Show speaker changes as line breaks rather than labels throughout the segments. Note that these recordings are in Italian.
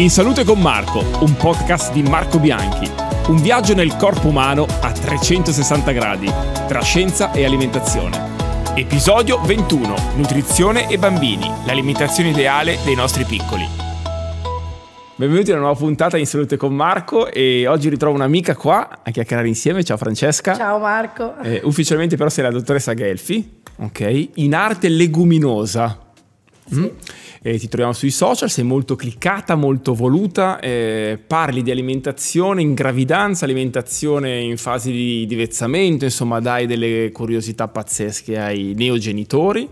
In Salute con Marco, un podcast di Marco Bianchi. Un viaggio nel corpo umano a 360 gradi, tra scienza e alimentazione. Episodio 21. Nutrizione e bambini, l'alimentazione ideale dei nostri piccoli. Benvenuti a una nuova puntata in Salute con Marco e oggi ritrovo un'amica qua a chiacchierare insieme. Ciao Francesca. Ciao Marco. Eh, ufficialmente però sei la dottoressa Gelfi, ok? In arte leguminosa. Sì. Mm? eh, ti troviamo sui social, sei molto cliccata, molto voluta, eh, parli di alimentazione in gravidanza, alimentazione in fase di, di vezzamento, insomma dai delle curiosità pazzesche ai neogenitori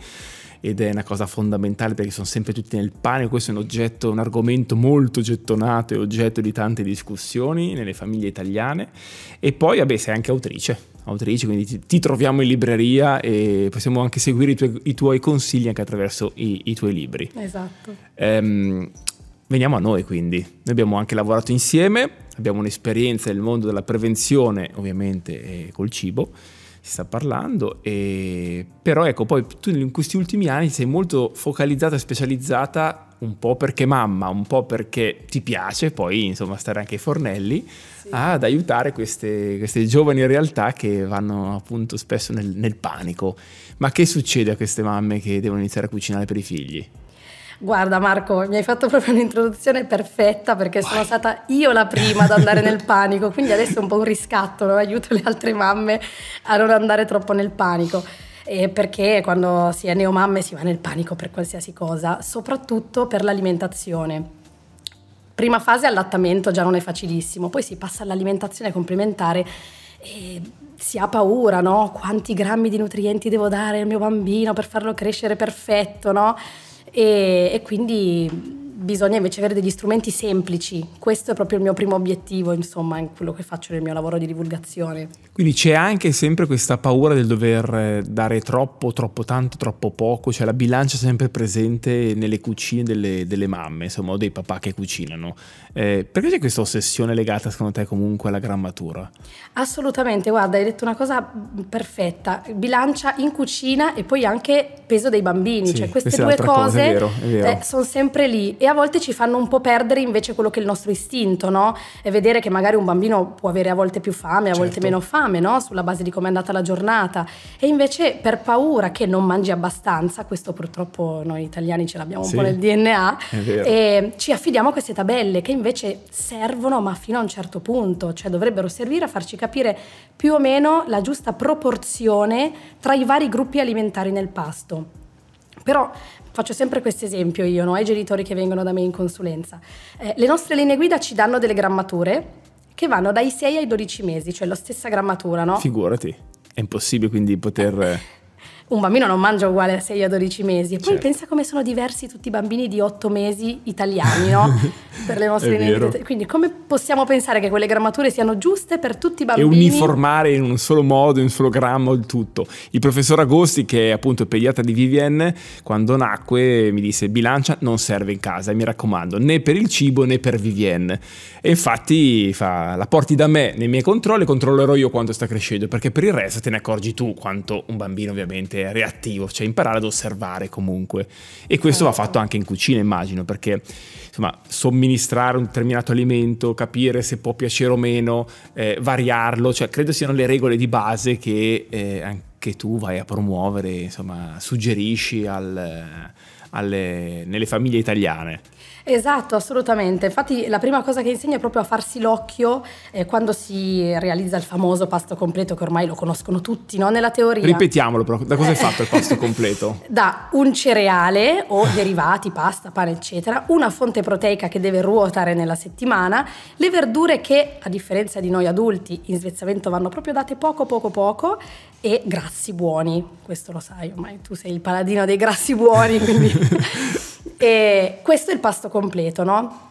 ed è una cosa fondamentale perché sono sempre tutti nel pane, questo è un oggetto, un argomento molto gettonato e oggetto di tante discussioni nelle famiglie italiane e poi vabbè sei anche autrice autrice, quindi ti, ti, troviamo in libreria e possiamo anche seguire i tuoi, i tuoi consigli anche attraverso i, i tuoi libri. Esatto. Ehm, veniamo a noi quindi, noi abbiamo anche lavorato insieme, abbiamo un'esperienza nel mondo della prevenzione ovviamente eh, col cibo si sta parlando, e... però ecco, poi tu in questi ultimi anni sei molto focalizzata e specializzata un po' perché mamma, un po' perché ti piace poi insomma stare anche ai fornelli sì. ad aiutare queste, queste, giovani realtà che vanno appunto spesso nel, nel panico. Ma che succede a queste mamme che devono iniziare a cucinare per i figli?
Guarda Marco, mi hai fatto proprio un'introduzione perfetta perché sono stata io la prima ad andare nel panico, quindi adesso è un po' un riscatto, no? aiuto le altre mamme a non andare troppo nel panico. E perché quando si è neomamme si va nel panico per qualsiasi cosa, soprattutto per l'alimentazione. Prima fase allattamento già non è facilissimo, poi si passa all'alimentazione complementare e si ha paura, no? Quanti grammi di nutrienti devo dare al mio bambino per farlo crescere perfetto, no? e, e quindi bisogna invece avere degli strumenti semplici. Questo è proprio il mio primo obiettivo, insomma, in quello che faccio nel mio lavoro di divulgazione.
Quindi c'è anche sempre questa paura del dover eh, dare troppo, troppo tanto, troppo poco, cioè la bilancia è sempre presente nelle cucine delle, delle mamme, insomma, o dei papà che cucinano. Eh, perché c'è questa ossessione legata, secondo te, comunque alla grammatura?
Assolutamente, guarda, hai detto una cosa perfetta. Bilancia in cucina e poi anche peso dei bambini, sì, cioè queste, due cose, cosa, è vero, è vero. Eh, sono sempre lì. E a volte ci fanno un po' perdere invece quello che è il nostro istinto, no? E vedere che magari un bambino può avere a volte più fame, a certo. volte meno fame, no? Sulla base di come è andata la giornata. E invece per paura che non mangi abbastanza, questo purtroppo noi italiani ce l'abbiamo sì, un po' nel DNA, e ci affidiamo a queste tabelle che invece servono ma fino a un certo punto, cioè dovrebbero servire a farci capire più o meno la giusta proporzione tra i vari gruppi alimentari nel pasto. Però faccio sempre questo esempio io, no? ai genitori che vengono da me in consulenza. Eh, le nostre linee guida ci danno delle grammature che vanno dai 6 ai 12 mesi, cioè la stessa grammatura, no?
Figurati, è impossibile quindi poter... Eh,
un bambino non mangia uguale da 6 a 12 mesi. E poi certo. pensa come sono diversi tutti i bambini di 8 mesi italiani, no? per le nostre identità. Quindi come possiamo pensare che quelle grammature siano giuste per tutti i bambini? E uniformare
in un solo modo, in un solo grammo il tutto. Il professor Agosti, che è appunto il pediatra di Vivienne, quando nacque mi disse bilancia non serve in casa, mi raccomando, né per il cibo né per Vivienne. E infatti fa, la porti da me nei miei controlli, controllerò io quanto sta crescendo, perché per il resto te ne accorgi tu quanto un bambino ovviamente anche reattivo, cioè imparare ad osservare comunque. E questo va certo. fatto anche in cucina, immagino, perché insomma, somministrare un determinato alimento, capire se può piacere o meno, eh, variarlo, cioè credo siano le regole di base che eh, anche tu vai a promuovere, insomma, suggerisci al, eh, alle, nelle famiglie italiane.
Esatto, assolutamente. Infatti la prima cosa che insegna è proprio a farsi l'occhio eh, quando si realizza il famoso pasto completo che ormai lo conoscono tutti, no? Nella teoria. Ripetiamolo
però, da cosa è eh. fatto il pasto completo?
da un cereale o derivati, pasta, pane, eccetera, una fonte proteica che deve ruotare nella settimana, le verdure che, a differenza di noi adulti, in svezzamento vanno proprio date poco poco poco e grassi buoni. Questo lo sai ormai, tu sei il paladino dei grassi buoni, quindi E questo è il pasto completo, no?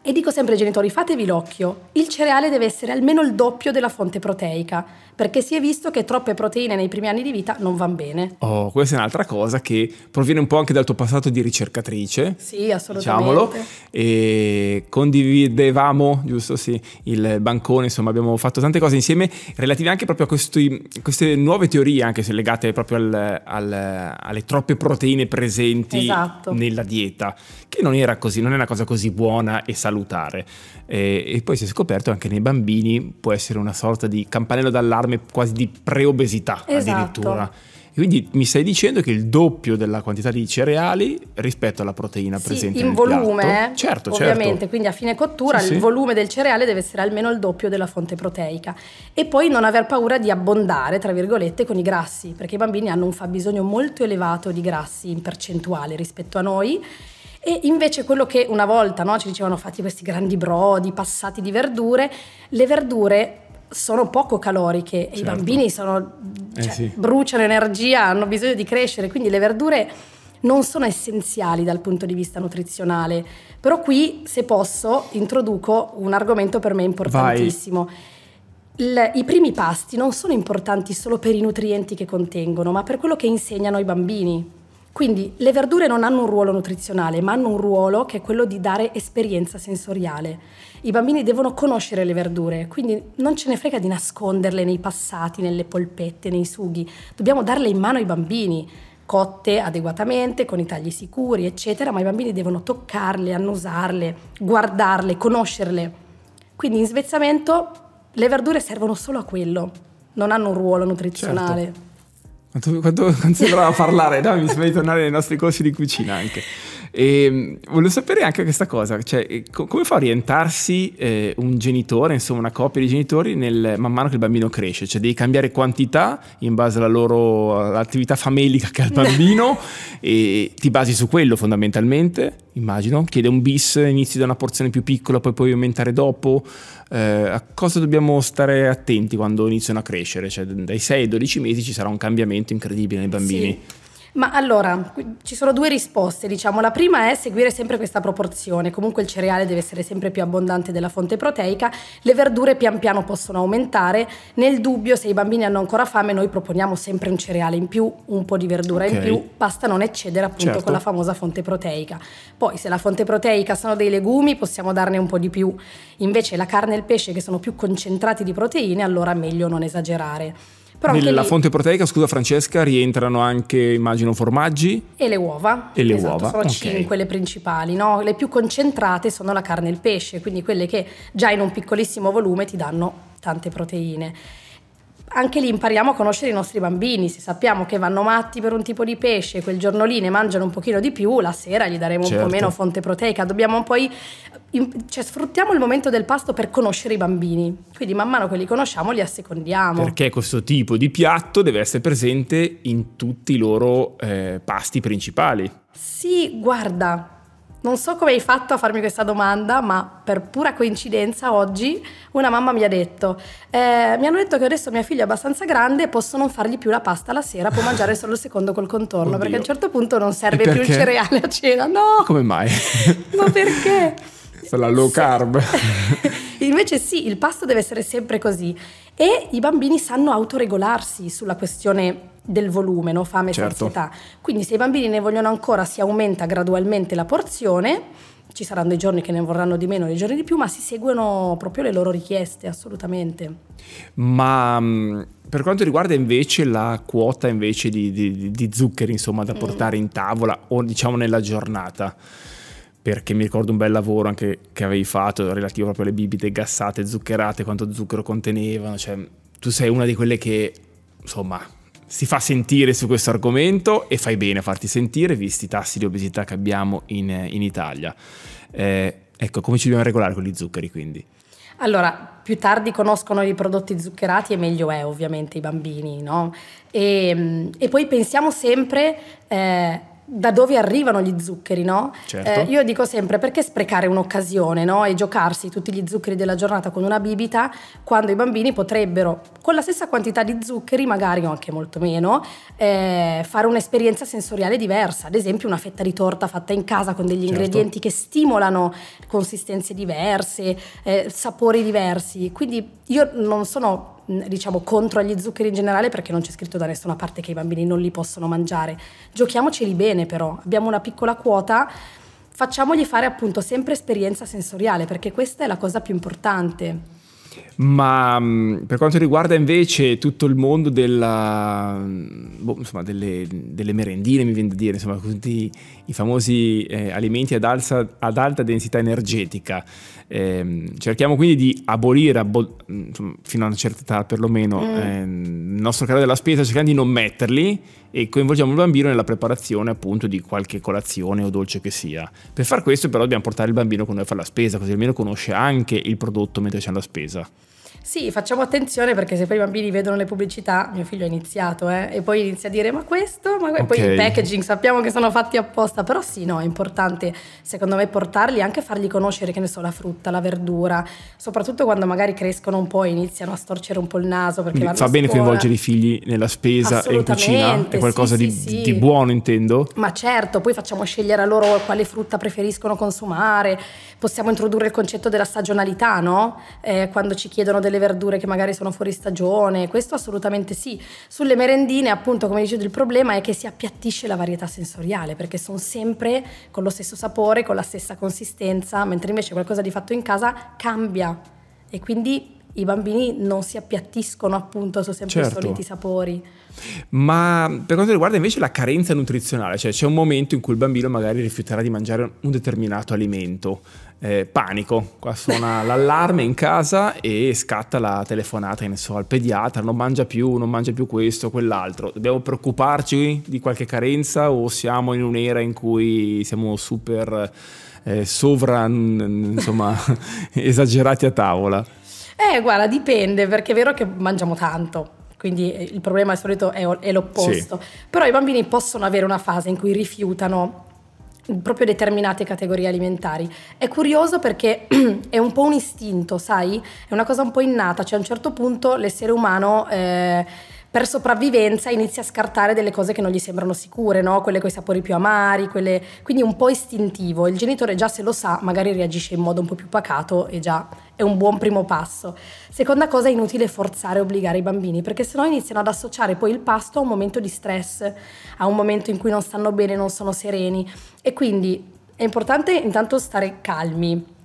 E dico sempre ai genitori, fatevi l'occhio, il cereale deve essere almeno il doppio della fonte proteica, perché si è visto che troppe proteine nei primi anni di vita non vanno bene.
Oh, questa è un'altra cosa che proviene un po' anche dal tuo passato di ricercatrice. Sì,
assolutamente. Diciamolo.
E condividevamo, giusto, sì, il bancone, insomma abbiamo fatto tante cose insieme relative anche proprio a questi, queste nuove teorie, anche se legate proprio al, al, alle troppe proteine presenti esatto. nella dieta, che non era così, non è una cosa così buona e salutare. E, e poi si è scoperto anche nei bambini può essere una sorta di campanello d'allarme quasi di preobesità esatto. addirittura. Quindi mi stai dicendo che il doppio della quantità di cereali rispetto alla proteina sì, presente in volume, piatto. certo, certo. ovviamente, certo.
quindi a fine cottura sì, il sì. volume del cereale deve essere almeno il doppio della fonte proteica e poi non aver paura di abbondare, tra virgolette, con i grassi, perché i bambini hanno un fabbisogno molto elevato di grassi in percentuale rispetto a noi e invece quello che una volta no, ci dicevano fatti questi grandi brodi passati di verdure, le verdure sono poco caloriche certo. e i certo. bambini sono, eh, cioè, eh sì. bruciano energia, hanno bisogno di crescere, quindi le verdure non sono essenziali dal punto di vista nutrizionale. Però qui, se posso, introduco un argomento per me importantissimo. Il, I primi pasti non sono importanti solo per i nutrienti che contengono, ma per quello che insegnano i bambini. Quindi le verdure non hanno un ruolo nutrizionale, ma hanno un ruolo che è quello di dare esperienza sensoriale. I bambini devono conoscere le verdure, quindi non ce ne frega di nasconderle nei passati, nelle polpette, nei sughi. Dobbiamo darle in mano ai bambini, cotte adeguatamente, con i tagli sicuri, eccetera, ma i bambini devono toccarle, annusarle, guardarle, conoscerle. Quindi in svezzamento le verdure servono solo a quello, non hanno un ruolo nutrizionale.
Certo. Quanto, quanto, sembrava parlare, no? mi sembra di tornare nei nostri corsi di cucina anche. E ehm, voglio sapere anche questa cosa, cioè, eh, co- come fa a orientarsi eh, un genitore, insomma una coppia di genitori, nel, man mano che il bambino cresce? Cioè devi cambiare quantità in base alla loro all'attività famelica che ha il bambino e ti basi su quello fondamentalmente, immagino. Chiede un bis, inizi da una porzione più piccola, poi puoi aumentare dopo. Eh, a cosa dobbiamo stare attenti quando iniziano a crescere? Cioè dai 6 ai 12 mesi ci sarà un cambiamento incredibile nei bambini. Sì.
Ma allora, ci sono due risposte, diciamo. La prima è seguire sempre questa proporzione, comunque il cereale deve essere sempre più abbondante della fonte proteica, le verdure pian piano possono aumentare, nel dubbio se i bambini hanno ancora fame noi proponiamo sempre un cereale in più, un po' di verdura okay. in più, basta non eccedere appunto certo. con la famosa fonte proteica. Poi se la fonte proteica sono dei legumi possiamo darne un po' di più, invece la carne e il pesce che sono più concentrati di proteine allora meglio non esagerare.
Però Nella lì... fonte proteica, scusa Francesca, rientrano anche, immagino, formaggi.
E le uova. E le esatto, uova. Sono okay. cinque le principali, no? Le più concentrate sono la carne e il pesce, quindi quelle che già in un piccolissimo volume ti danno tante proteine anche lì impariamo a conoscere i nostri bambini, se sappiamo che vanno matti per un tipo di pesce, quel giorno lì ne mangiano un pochino di più, la sera gli daremo certo. un po' certo. meno fonte proteica, dobbiamo poi, cioè sfruttiamo il momento del pasto per conoscere i bambini, quindi man mano che li conosciamo li assecondiamo. Perché
questo tipo di piatto deve essere presente in tutti i loro eh, pasti principali.
Sì, guarda, non so come hai fatto a farmi questa domanda, ma per pura coincidenza oggi una mamma mi ha detto, eh, mi hanno detto che adesso mia figlia è abbastanza grande e posso non fargli più la pasta la sera, può mangiare solo il secondo col contorno, Oddio. perché a un certo punto non serve più il cereale a cena. No! Come mai? ma perché?
la low carb.
Invece sì, il pasto deve essere sempre così e i bambini sanno autoregolarsi sulla questione del volume, no? fame e certo. sazietà. Quindi se i bambini ne vogliono ancora si aumenta gradualmente la porzione, ci saranno dei giorni che ne vorranno di meno, dei giorni di più, ma si seguono proprio le loro richieste, assolutamente.
Ma mm, per quanto riguarda invece la quota invece di, di, di zuccheri insomma, da mm. portare mm. in tavola o diciamo nella giornata, perché mi ricordo un bel lavoro anche che avevi fatto relativo proprio alle bibite gassate, zuccherate, quanto zucchero contenevano, cioè tu sei una di quelle che insomma si fa sentire su questo argomento e fai bene a farti sentire, visti i tassi di obesità che abbiamo in, in Italia. Eh, ecco, come ci dobbiamo regolare con gli zuccheri quindi?
Allora, più tardi conoscono i prodotti zuccherati e meglio è ovviamente i bambini, no? E, mm, e poi pensiamo sempre eh, da dove arrivano gli zuccheri, no? Certo. Eh, io dico sempre perché sprecare un'occasione no? e giocarsi tutti gli zuccheri della giornata con una bibita quando i bambini potrebbero, con la stessa quantità di zuccheri, magari o anche molto meno, eh, fare un'esperienza sensoriale diversa, ad esempio una fetta di torta fatta in casa con degli certo. ingredienti che stimolano consistenze diverse, eh, sapori diversi. Quindi io non sono diciamo contro gli zuccheri in generale perché non c'è scritto da nessuna parte che i bambini non li possono mangiare. Giochiamoceli bene però, abbiamo una piccola quota, facciamogli fare appunto sempre esperienza sensoriale perché questa è la cosa più importante.
Ma mm, per quanto riguarda invece tutto il mondo della, boh, insomma, delle, delle, merendine, mi viene da dire, insomma, tutti i famosi eh, alimenti ad, alza, ad, alta densità energetica, eh, cerchiamo quindi di abolire, abbo- mm, insomma, fino a una certa età perlomeno, mm. eh, il nostro carro della spesa, cercando di non metterli e coinvolgiamo il bambino nella preparazione appunto di qualche colazione o dolce che sia. Per far questo però dobbiamo portare il bambino con noi a fare la spesa, così almeno conosce anche il prodotto mentre c'è la spesa.
Sì, facciamo attenzione perché se poi i bambini vedono le pubblicità, mio figlio ha iniziato, eh, e poi inizia a dire ma questo, ma okay. poi il packaging sappiamo che sono fatti apposta, però sì, no, è importante secondo me portarli anche fargli conoscere che ne so la frutta, la verdura, soprattutto quando magari crescono un po' e iniziano a storcere un po' il naso perché fa bene scuola. coinvolgere i
figli nella spesa e in cucina, è qualcosa sì, di, sì. di buono intendo?
Ma certo, poi facciamo scegliere a loro quale frutta preferiscono consumare, possiamo introdurre il concetto della stagionalità, no? Eh, quando ci chiedono delle delle verdure che magari sono fuori stagione, questo assolutamente sì. Sulle merendine, appunto, come dicevo, il problema è che si appiattisce la varietà sensoriale perché sono sempre con lo stesso sapore, con la stessa consistenza, mentre invece qualcosa di fatto in casa cambia e quindi i bambini non si appiattiscono appunto su sempre certo. i soliti sapori.
Ma per quanto riguarda invece la carenza nutrizionale, cioè c'è un momento in cui il bambino magari rifiuterà di mangiare un determinato alimento eh, panico, qua suona l'allarme in casa e scatta la telefonata, ne so, al pediatra, non mangia più, non mangia più questo, quell'altro. Dobbiamo preoccuparci di qualche carenza o siamo in un'era in cui siamo super eh, sovran, insomma, esagerati a tavola?
Eh, guarda, dipende, perché è vero che mangiamo tanto, quindi eh, il problema al solito è, l'opposto. Sì. Però i bambini possono avere una fase in cui rifiutano proprio determinate categorie alimentari. È curioso perché è un po' un istinto, sai? È una cosa un po' innata, cioè a un certo punto l'essere umano... Eh, per sopravvivenza inizia a scartare delle cose che non gli sembrano sicure, no? quelle con i sapori più amari, quelle... quindi un po' istintivo. Il genitore già se lo sa, magari reagisce in modo un po' più pacato e già è un buon primo passo. Seconda cosa, è inutile forzare e obbligare i bambini, perché sennò iniziano ad associare poi il pasto a un momento di stress, a un momento in cui non stanno bene, non sono sereni e quindi è importante intanto stare calmi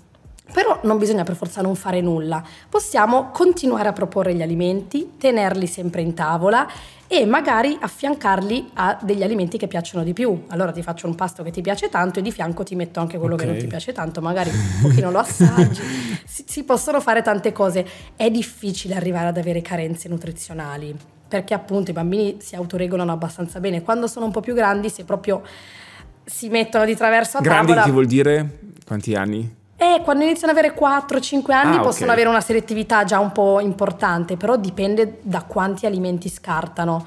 però non bisogna per forza non fare nulla, possiamo continuare a proporre gli alimenti, tenerli sempre in tavola e magari affiancarli a degli alimenti che piacciono di più. Allora ti faccio un pasto che ti piace tanto e di fianco ti metto anche quello okay. che non ti piace tanto, magari un pochino lo assaggi. Si, si possono fare tante cose. È difficile arrivare ad avere carenze nutrizionali perché appunto i bambini si autoregolano abbastanza bene. Quando sono un po' più grandi, se proprio si mettono di traverso a Grandi tavola... Grandi ti vuol
dire? Quanti anni?
Eh, quando iniziano ad avere 4-5 anni ah, possono okay. avere una selettività già un po' importante, però dipende da quanti alimenti scartano.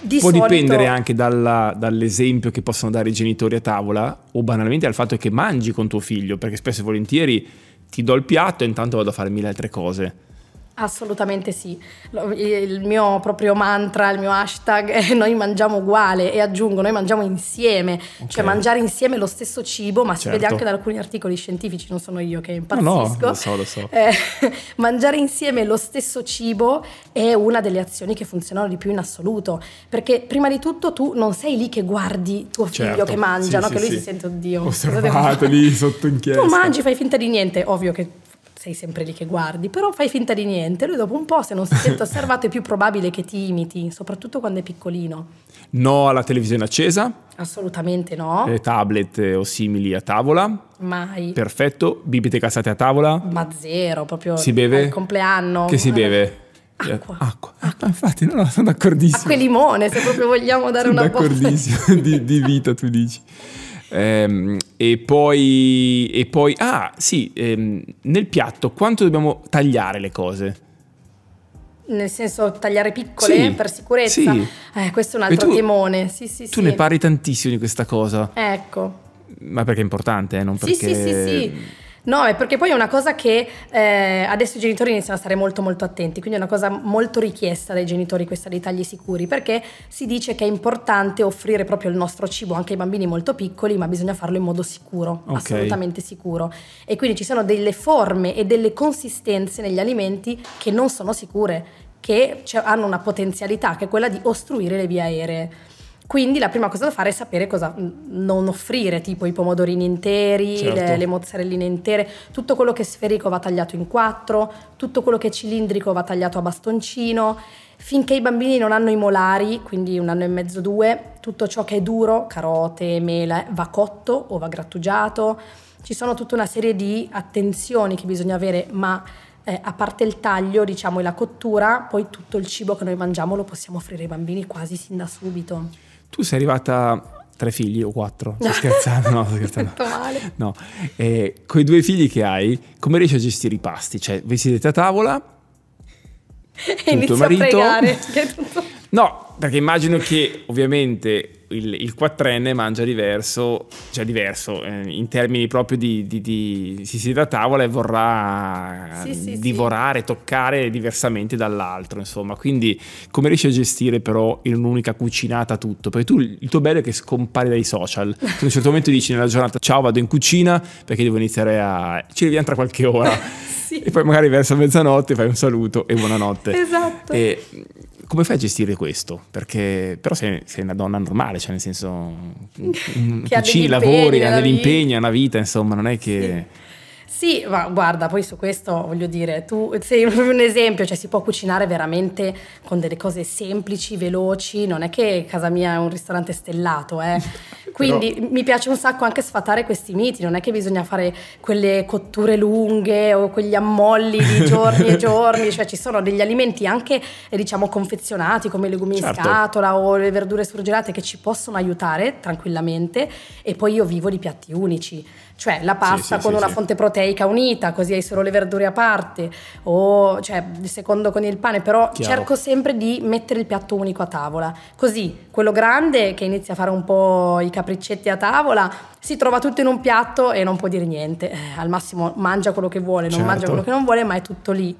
Di Può solito... dipendere anche
dalla, dall'esempio che possono dare i genitori a tavola o banalmente dal fatto che mangi con tuo figlio, perché spesso e volentieri ti do il piatto e intanto vado a fare mille altre cose.
Assolutamente sì, il mio proprio mantra, il mio hashtag è noi mangiamo uguale e aggiungo noi mangiamo insieme, cioè, okay. cioè mangiare insieme lo stesso cibo, ma certo. si vede certo. anche da alcuni articoli scientifici, non sono io che impazzisco. No, no lo so, lo so. Eh, mangiare insieme lo stesso cibo è una delle azioni che funzionano di più in assoluto, perché prima di tutto tu non sei lì che guardi tuo figlio certo. che mangia, sì, no? sì, che lui sì. si sente oddio. Osservato
lì sotto inchiesta. Tu mangi,
fai finta di niente, ovvio che sei sempre lì che guardi, però fai finta di niente. Lui dopo un po', se non si sente osservato, è più probabile che ti imiti, soprattutto quando è piccolino.
No alla televisione accesa?
Assolutamente no. Le
tablet eh, o simili a tavola? Mai. Perfetto. Bibite cassate a tavola?
Ma zero, proprio. Si beve? Al compleanno. Che si
beve? Acqua. Acqua. Acqua. Ah, infatti, no, sono d'accordissimo. Acqua e
limone, se proprio vogliamo dare sono una botta. Sono d'accordissimo
di, di vita, tu dici. Ehm, e, poi, e, poi, ah sì, ehm, nel piatto quanto dobbiamo tagliare le cose?
Nel senso tagliare piccole sì, per sicurezza? Sì. Eh, questo è un altro tu, timone. Sì, sì, tu sì. ne
parli tantissimo di questa cosa.
Ecco.
Ma perché è importante, eh? non perché... Sì, sì, sì, sì.
No, è perché poi è una cosa che eh, adesso i genitori iniziano a stare molto molto attenti, quindi è una cosa molto richiesta dai genitori questa dei tagli sicuri, perché si dice che è importante offrire proprio il nostro cibo anche ai bambini molto piccoli, ma bisogna farlo in modo sicuro, okay. assolutamente sicuro. E quindi ci sono delle forme e delle consistenze negli alimenti che non sono sicure, che cioè, hanno una potenzialità che è quella di ostruire le vie aeree. Quindi la prima cosa da fare è sapere cosa non offrire, tipo i pomodorini interi, certo. le, le, mozzarelline intere, tutto quello che è sferico va tagliato in quattro, tutto quello che è cilindrico va tagliato a bastoncino, finché i bambini non hanno i molari, quindi un anno e mezzo, due, tutto ciò che è duro, carote, mela, eh, va cotto o va grattugiato. Ci sono tutta una serie di attenzioni che bisogna avere, ma eh, a parte il taglio, diciamo, e la cottura, poi tutto il cibo che noi mangiamo lo possiamo offrire ai bambini quasi sin da subito.
Tu sei arrivata tre figli o quattro, sto scherzando, no, sto scherzando. male. No, eh, con i due figli che hai, come riesci a gestire i pasti? Cioè, vi siete a tavola
e inizio tuo marito... a pregare.
No, perché immagino che ovviamente il, il quattrenne mangia diverso, cioè diverso eh, in termini proprio di, di, di si siede a tavola e vorrà sì, divorare, sì. toccare diversamente dall'altro, insomma. Quindi come riesci a gestire però in un'unica cucinata tutto? Perché tu il tuo bello è che scompari dai social. Tu a un certo momento dici nella giornata "Ciao, vado in cucina perché devo iniziare a ci rivediamo tra qualche ora". e poi magari verso mezzanotte fai un saluto e buonanotte. esatto. E, come fai a gestire questo? Perché però sei, sei una donna normale, cioè nel senso, mm, ci lavori, ha degli impegni, ha una vita, insomma, non è che... Sì
sì, ma guarda, poi su questo voglio dire, tu sei un esempio, cioè si può cucinare veramente con delle cose semplici, veloci, non è che casa mia è un ristorante stellato, eh. Quindi Però... mi piace un sacco anche sfatare questi miti, non è che bisogna fare quelle cotture lunghe o quegli ammolli di giorni e giorni, cioè ci sono degli alimenti anche diciamo confezionati come i legumi certo. in scatola o le verdure surgelate che ci possono aiutare tranquillamente e poi io vivo di piatti unici cioè la pasta sì, con sì, una sì. fonte proteica unita, così hai solo le verdure a parte, o cioè, il secondo con il pane, però Chiaro. cerco sempre di mettere il piatto unico a tavola, così quello grande che inizia a fare un po' i capriccetti a tavola si trova tutto in un piatto e non può dire niente, eh, al massimo mangia quello che vuole, non certo. mangia quello che non vuole, ma è tutto lì.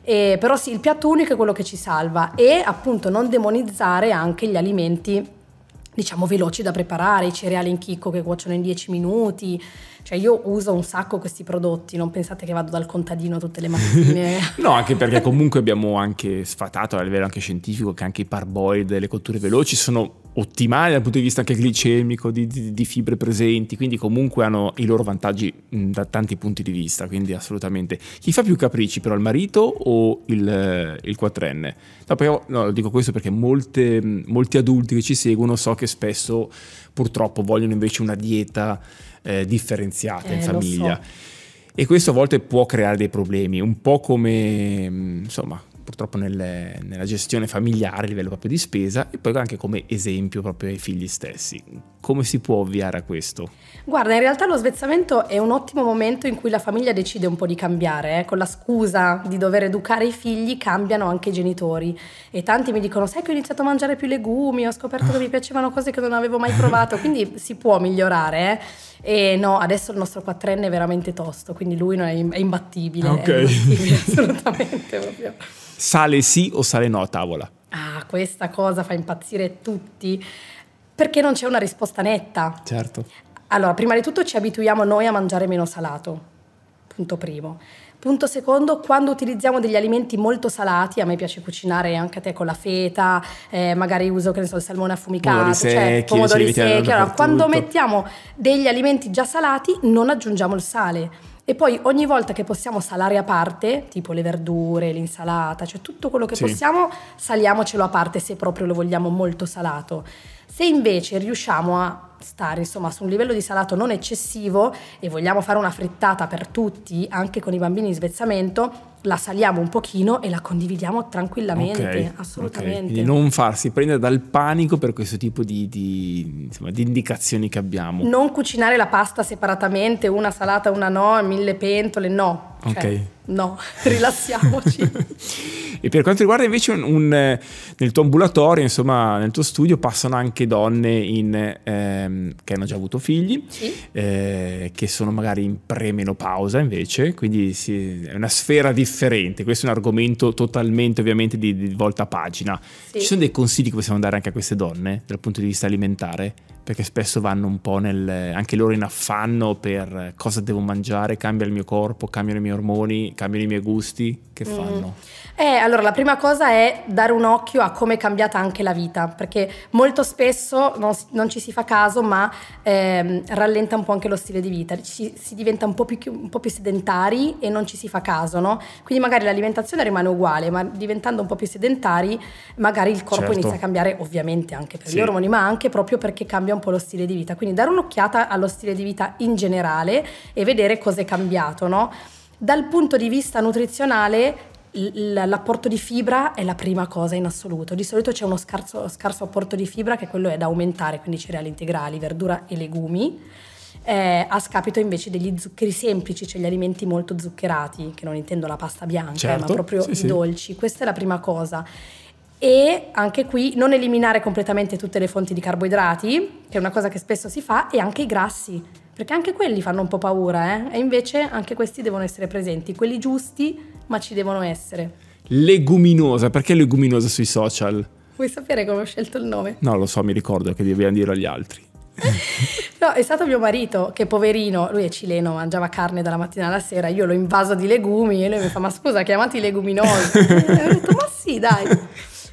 E, però sì, il piatto unico è quello che ci salva e appunto non demonizzare anche gli alimenti diciamo veloci da preparare, i cereali in chicco che cuociono in 10 minuti, cioè io uso un sacco questi prodotti, non pensate che vado dal contadino tutte le mattine.
no, anche perché comunque abbiamo anche sfatato a livello anche scientifico che anche i parboid, le cotture veloci sono ottimali dal punto di vista anche glicemico, di, di, di fibre presenti, quindi comunque hanno i loro vantaggi mh, da tanti punti di vista, quindi assolutamente. Chi fa più capricci però, il marito o il, eh, il quattrenne? No, però, no, dico questo perché molte, molti adulti che ci seguono so che spesso purtroppo vogliono invece una dieta eh, differenziata eh, in famiglia. So. E questo a volte può creare dei problemi, un po' come, insomma, purtroppo nelle, nella gestione familiare a livello proprio di spesa e poi anche come esempio proprio ai figli stessi. Come si può ovviare a questo?
Guarda, in realtà lo svezzamento è un ottimo momento in cui la famiglia decide un po' di cambiare, eh? con la scusa di dover educare i figli cambiano anche i genitori e tanti mi dicono sai che ho iniziato a mangiare più legumi, ho scoperto che mi piacevano cose che non avevo mai provato, quindi si può migliorare. Eh? E no, adesso il nostro quattrenne è veramente tosto, quindi lui è, imbattibile, okay. è imbattibile assolutamente proprio
sale sì o sale no a tavola.
Ah, questa cosa fa impazzire tutti perché non c'è una risposta netta. Certo. Allora, prima di tutto ci abituiamo noi a mangiare meno salato, punto primo. Punto secondo, quando utilizziamo degli alimenti molto salati, a me piace cucinare anche a te con la feta, eh, magari uso che ne so, il salmone affumicato, pomodori cioè, secchi, pomodori secchi. Allora, quando mettiamo degli alimenti già salati non aggiungiamo il sale e poi ogni volta che possiamo salare a parte, tipo le verdure, l'insalata, cioè tutto quello che sì. possiamo, saliamocelo a parte se proprio lo vogliamo molto salato. Se invece riusciamo a stare insomma su un livello di salato non eccessivo e vogliamo fare una frittata per tutti, anche con i bambini in svezzamento, la saliamo un pochino e la condividiamo tranquillamente, okay, assolutamente. Okay. non
farsi prendere dal panico per questo tipo di, di, insomma, di, indicazioni che abbiamo.
Non cucinare la pasta separatamente, una salata, una no, mille pentole, no. Cioè, ok. No,
rilassiamoci. e per quanto riguarda invece un, un, nel tuo ambulatorio, insomma, nel tuo studio passano anche donne in... Eh, ehm, che hanno già avuto figli, sì. eh, che sono magari in premenopausa invece, quindi si, è una sfera differente, questo è un argomento totalmente ovviamente di, di volta a pagina. Sì. Ci sono dei consigli che possiamo dare anche a queste donne dal punto di vista alimentare? perché spesso vanno un po' nel, anche loro in affanno per cosa devo mangiare, cambia il mio corpo, cambiano i miei ormoni, cambiano i miei gusti, che mm. fanno? Mm.
Eh, allora la prima cosa è dare un occhio a come è cambiata anche la vita, perché molto spesso non, non ci si fa caso, ma ehm, rallenta un po' anche lo stile di vita, ci, si diventa un po, più, un po' più sedentari e non ci si fa caso, no? Quindi magari l'alimentazione rimane uguale, ma diventando un po' più sedentari magari il corpo certo. inizia a cambiare ovviamente anche per sì. gli ormoni, ma anche proprio perché cambia un un po' lo stile di vita. Quindi dare un'occhiata allo stile di vita in generale e vedere cosa è cambiato, no? Dal punto di vista nutrizionale l'apporto di fibra è la prima cosa in assoluto. Di solito c'è uno scarso, scarso apporto di fibra che quello è da aumentare, quindi cereali integrali, verdura e legumi. Eh, a scapito invece degli zuccheri semplici, cioè gli alimenti molto zuccherati, che non intendo la pasta bianca, eh, certo, ma proprio sì, i dolci. Questa è la prima cosa e anche qui non eliminare completamente tutte le fonti di carboidrati, che è una cosa che spesso si fa, e anche i grassi, perché anche quelli fanno un po' paura, eh? e invece anche questi devono essere presenti, quelli giusti, ma ci devono essere.
Leguminosa, perché leguminosa sui social?
Vuoi sapere come ho scelto il nome?
No, lo so, mi ricordo che dobbiamo dirlo agli altri.
No, è stato mio marito che poverino, lui è cileno, mangiava carne dalla mattina alla sera, io l'ho invaso di legumi e lui mi fa ma scusa chiamati leguminosi. e ho detto ma sì dai.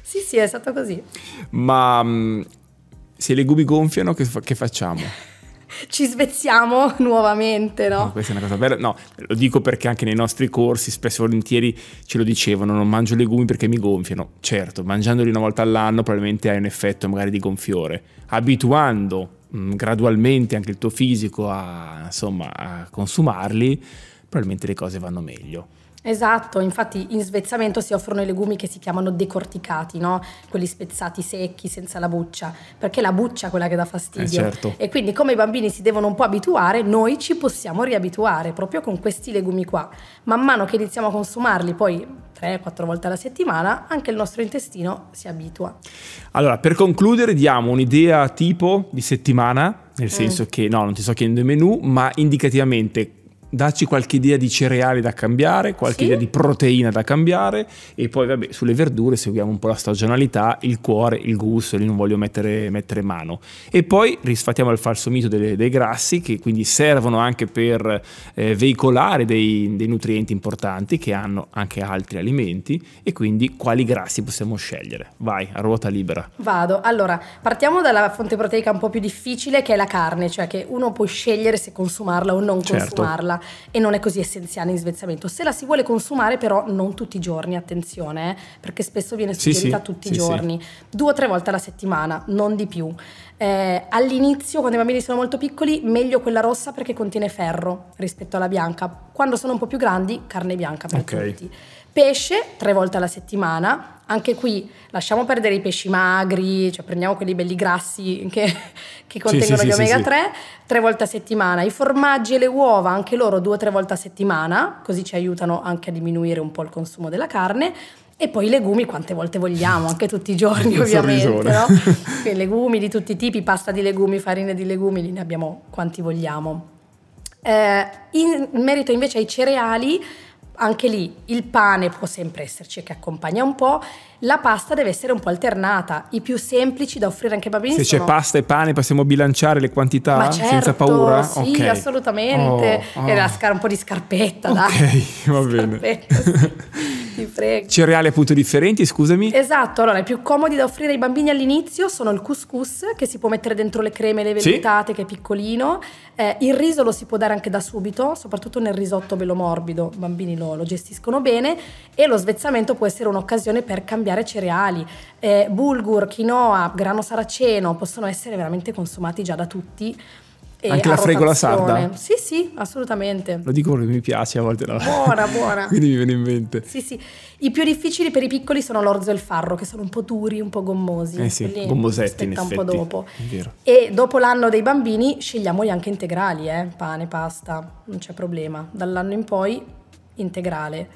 Sì, sì, è stato così.
Ma mm, se i legumi gonfiano, che, che facciamo?
ci svezziamo nuovamente, no?
no? Questa è una cosa bella, no, lo dico perché anche nei nostri corsi spesso e volentieri ce lo dicevano, non mangio legumi perché mi gonfiano. Certo, mangiandoli una volta all'anno probabilmente hai un effetto magari di gonfiore. Abituando mh, mm, gradualmente anche il tuo fisico a, insomma, a consumarli, probabilmente le cose vanno meglio.
Esatto, infatti in svezzamento si offrono i legumi che si chiamano decorticati, no? quelli spezzati secchi senza la buccia, perché è la buccia è quella che dà fastidio. Eh certo. E quindi come i bambini si devono un po' abituare, noi ci possiamo riabituare proprio con questi legumi qua. Man mano che iniziamo a consumarli, poi 3-4 volte alla settimana, anche il nostro intestino si abitua.
Allora, per concludere diamo un'idea tipo di settimana, nel mm. senso mm. che no, non ti sto chiedendo i menù, ma indicativamente Dacci qualche idea di cereali da cambiare, qualche sì. idea di proteina da cambiare e poi vabbè sulle verdure seguiamo un po' la stagionalità, il cuore, il gusto, lì non voglio mettere, mettere mano. E poi risfattiamo il falso mito delle, dei grassi che quindi servono anche per eh, veicolare dei, dei nutrienti importanti che hanno anche altri alimenti e quindi quali grassi possiamo scegliere. Vai, a ruota libera.
Vado, allora partiamo dalla fonte proteica un po' più difficile che è la carne, cioè che uno può scegliere se consumarla o non certo. consumarla e non è così essenziale in svezzamento. Se la si vuole consumare però non tutti i giorni, attenzione, eh, perché spesso viene suggerita sì, tutti sì, i giorni, sì. due o tre volte alla settimana, non di più. Eh, all'inizio, quando i bambini sono molto piccoli, meglio quella rossa perché contiene ferro rispetto alla bianca. Quando sono un po' più grandi, carne bianca per okay. tutti. Pesce tre volte alla settimana, anche qui lasciamo perdere i pesci magri, cioè prendiamo quelli belli grassi che, che contengono sì, gli sì, omega sì, 3, tre volte a settimana. I formaggi e le uova, anche loro due o tre volte a settimana, così ci aiutano anche a diminuire un po' il consumo della carne e poi i legumi quante volte vogliamo, anche tutti i giorni ovviamente, no? legumi di tutti i tipi, pasta di legumi, farina di legumi, ne abbiamo quanti vogliamo. Eh, in merito invece ai cereali, anche lì il pane può sempre esserci che accompagna un po' la pasta deve essere un po' alternata. I più semplici da offrire anche ai bambini. Se sono... c'è pasta
e pane, possiamo bilanciare le quantità Ma certo, senza paura? Sì, okay. assolutamente. Oh, oh. E la oh. scar-
un po' di scarpetta, okay, dai.
va bene.
Ti prego.
Cereali appunto differenti, scusami.
Esatto, allora i più comodi da offrire ai bambini all'inizio sono il couscous che si può mettere dentro le creme, e le vellutate sì. che è piccolino, eh, il riso lo si può dare anche da subito, soprattutto nel risotto bello morbido, i bambini lo, lo gestiscono bene e lo svezzamento può essere un'occasione per cambiare cambiare cereali. Eh, bulgur, quinoa, grano saraceno possono essere veramente consumati già da tutti.
Anche la fregola sarda?
Sì, sì, assolutamente.
Lo dico perché mi piace a volte la Buona, buona. Quindi mi viene in mente. Sì,
sì. I più difficili per i piccoli sono l'orzo e il farro, che sono un po' duri, un po' gommosi. Eh sì, Quelli gommosetti in effetti. un po' dopo. E dopo l'anno dei bambini scegliamoli anche integrali, eh? pane, pasta, non c'è problema. Dall'anno in poi integrale.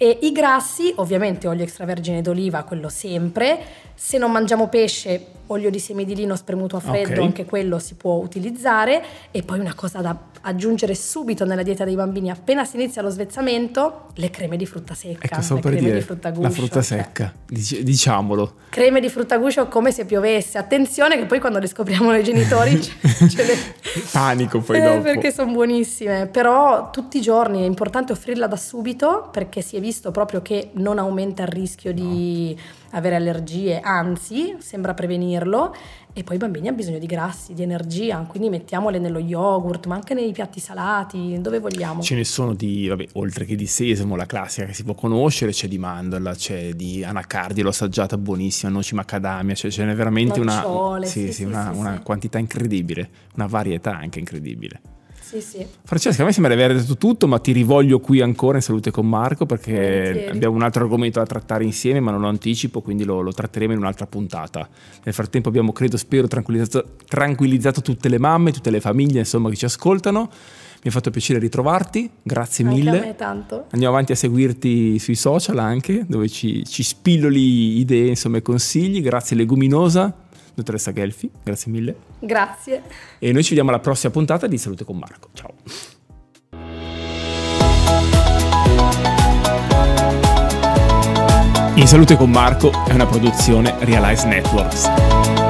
E I grassi, ovviamente olio extravergine d'oliva, quello sempre, se non mangiamo pesce olio di semi di lino spremuto a freddo, okay. anche quello si può utilizzare. E poi una cosa da aggiungere subito nella dieta dei bambini, appena si inizia lo svezzamento, le creme di frutta secca. Ecco, so le creme dire, di frutta guscio. La frutta cioè.
secca, cioè. diciamolo.
Creme di frutta guscio come se piovesse. Attenzione che poi quando le scopriamo noi genitori ce
le... Panico poi eh, dopo. eh, Perché sono
buonissime. Però tutti i giorni è importante offrirla da subito perché si è visto proprio che non aumenta il rischio no. di avere allergie, anzi sembra prevenirlo e poi i bambini hanno bisogno di grassi, di energia, quindi mettiamole nello yogurt, ma anche nei piatti salati, dove vogliamo. Ce
ne sono di, vabbè, oltre che di sesamo, la classica che si può conoscere, c'è di mandorla, c'è di anacardi, l'ho assaggiata buonissima, noci macadamia, cioè ce n'è veramente Nocciole, una, sì, sì, sì, una, una quantità incredibile, una varietà anche incredibile. Sì, sì. Francesca, a me sembra di aver detto tutto, ma ti rivolgo qui ancora in salute con Marco perché Volentieri. abbiamo un altro argomento da trattare insieme, ma non lo anticipo, quindi lo, lo tratteremo in un'altra puntata. Nel frattempo abbiamo, credo, spero, tranquillizzato, tranquillizzato tutte le mamme, tutte le famiglie, insomma, che ci ascoltano. Mi ha fatto piacere ritrovarti, grazie anche mille. A me tanto. Andiamo avanti a seguirti sui social anche, dove ci, ci spilloli idee, insomma, e consigli. Grazie Leguminosa dottoressa Gelfi, grazie mille.
Grazie.
E noi ci vediamo alla prossima puntata di Salute con Marco. Ciao. In Salute con Marco è una produzione Realize Networks.